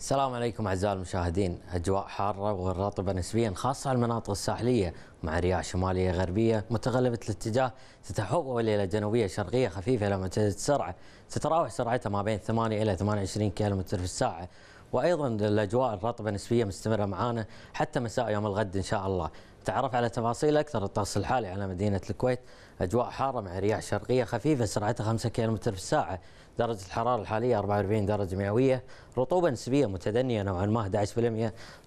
السلام عليكم اعزائي المشاهدين، اجواء حاره ورطبه نسبيا خاصه على المناطق الساحليه مع رياح شماليه غربيه متغلبه الاتجاه تتحول الى جنوبيه شرقيه خفيفه لما تزيد السرعه، تتراوح سرعتها ما بين 8 الى 28 كيلومتر في الساعه، وايضا الاجواء الرطبه نسبيا مستمره معانا حتى مساء يوم الغد ان شاء الله. تعرف على تفاصيل اكثر الطقس الحالي على مدينه الكويت اجواء حاره مع رياح شرقيه خفيفه سرعتها 5 كم في الساعه، درجه الحراره الحاليه 44 درجه مئويه، رطوبه نسبيه متدنيه نوعا ما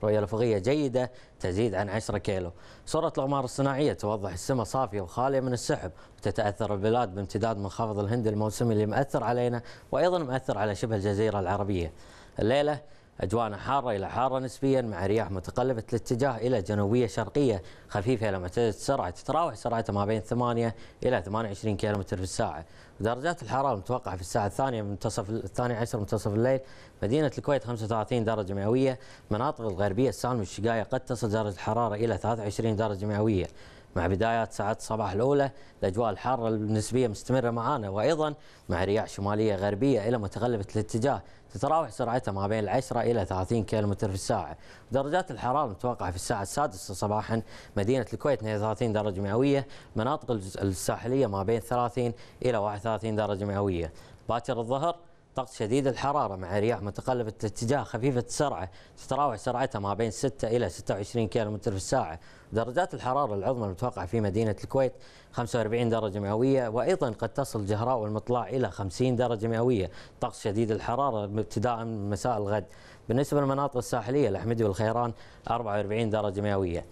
11%، رؤيه افقيه جيده تزيد عن 10 كيلو. صوره الاغمار الصناعيه توضح السماء صافيه وخاليه من السحب، وتتاثر البلاد بامتداد منخفض الهند الموسمي اللي مأثر علينا وايضا مأثر على شبه الجزيره العربيه. الليله أجواءنا حارة إلى حارة نسبيا مع رياح متقلبة الاتجاه إلى جنوبية شرقية خفيفة إلى معتدلة السرعة تتراوح سرعتها ما بين 8 إلى 28 كم في الساعة درجات الحرارة المتوقعة في الساعة الثانية منتصف الثانية عشر منتصف الليل مدينة الكويت 35 درجة مئوية مناطق الغربية السالم والشقاية قد تصل درجة الحرارة إلى 23 درجة مئوية مع بدايات ساعات الصباح الأولى الأجواء الحارة النسبية مستمرة معنا وأيضا مع رياح شمالية غربية إلى متغلبة الاتجاه تتراوح سرعتها ما بين 10 إلى 30 كم في الساعة درجات الحرارة المتوقعة في الساعة السادسة صباحا مدينة الكويت 32 درجة مئوية مناطق الساحلية ما بين 30 إلى 31 درجة مئوية باكر الظهر طقس شديد الحرارة مع رياح متقلبة الاتجاه خفيفة السرعة تتراوح سرعتها ما بين 6 إلى 26 كم في الساعة درجات الحرارة العظمى المتوقعة في مدينة الكويت 45 درجة مئوية وأيضا قد تصل جهراء والمطلع إلى 50 درجة مئوية طقس شديد الحرارة ابتداء من مساء الغد بالنسبة للمناطق الساحلية الأحمدي والخيران 44 درجة مئوية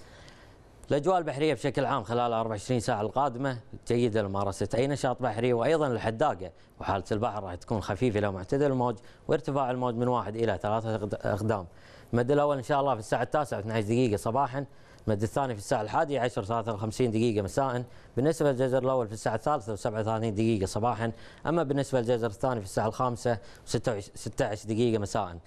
الأجواء البحرية بشكل عام خلال 24 ساعة القادمة جيدة لممارسة أي نشاط بحري وأيضا الحداقة وحالة البحر راح تكون خفيفة إلى معتدل الموج وارتفاع الموج من واحد إلى ثلاثة أقدام المد الأول إن شاء الله في الساعة التاسعة 12 دقيقة صباحا المد الثاني في الساعة الحادية عشر 53 دقيقة مساء بالنسبة للجزر الأول في الساعة الثالثة وسبعة دقيقة صباحا أما بالنسبة للجزر الثاني في الساعة الخامسة وستة دقيقة مساء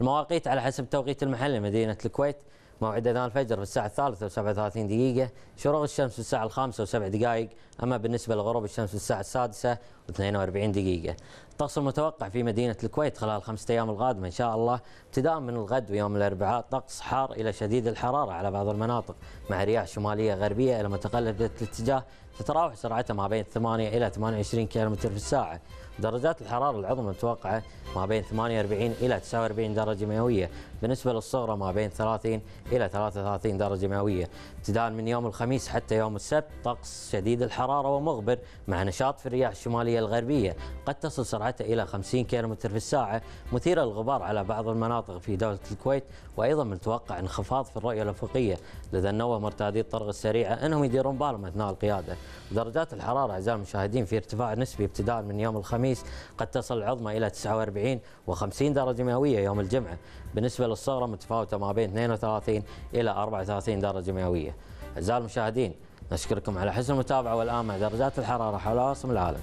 المواقيت على حسب توقيت المحلي مدينة الكويت موعد اذان الفجر في الساعه الثالثة و37 دقيقة، شروق الشمس في الساعة الخامسة وسبع دقائق، أما بالنسبة لغروب الشمس في الساعة السادسة 42 دقيقة الطقس المتوقع في مدينة الكويت خلال الخمسة أيام القادمة إن شاء الله ابتداء من الغد ويوم الأربعاء طقس حار إلى شديد الحرارة على بعض المناطق مع رياح شمالية غربية إلى متقلبة الاتجاه تتراوح سرعتها ما بين 8 إلى 28 كم في الساعة درجات الحرارة العظمى متوقعة ما بين 48 إلى 49 درجة مئوية بالنسبة للصغرى ما بين 30 إلى 33 درجة مئوية ابتداء من يوم الخميس حتى يوم السبت طقس شديد الحرارة ومغبر مع نشاط في الرياح الشمالية الشمالية الغربية قد تصل سرعتها إلى 50 كم في الساعة مثيرة للغبار على بعض المناطق في دولة الكويت وأيضا متوقع انخفاض في الرؤية الأفقية لذا النواه مرتادي الطرق السريعة أنهم يديرون بالهم أثناء القيادة درجات الحرارة أعزائي المشاهدين في ارتفاع نسبي ابتداء من يوم الخميس قد تصل العظمى إلى 49 و50 درجة مئوية يوم الجمعة بالنسبة للصغرى متفاوتة ما بين 32 إلى 34 درجة مئوية أعزائي المشاهدين نشكركم على حسن المتابعة والآن مع درجات الحرارة حول العالم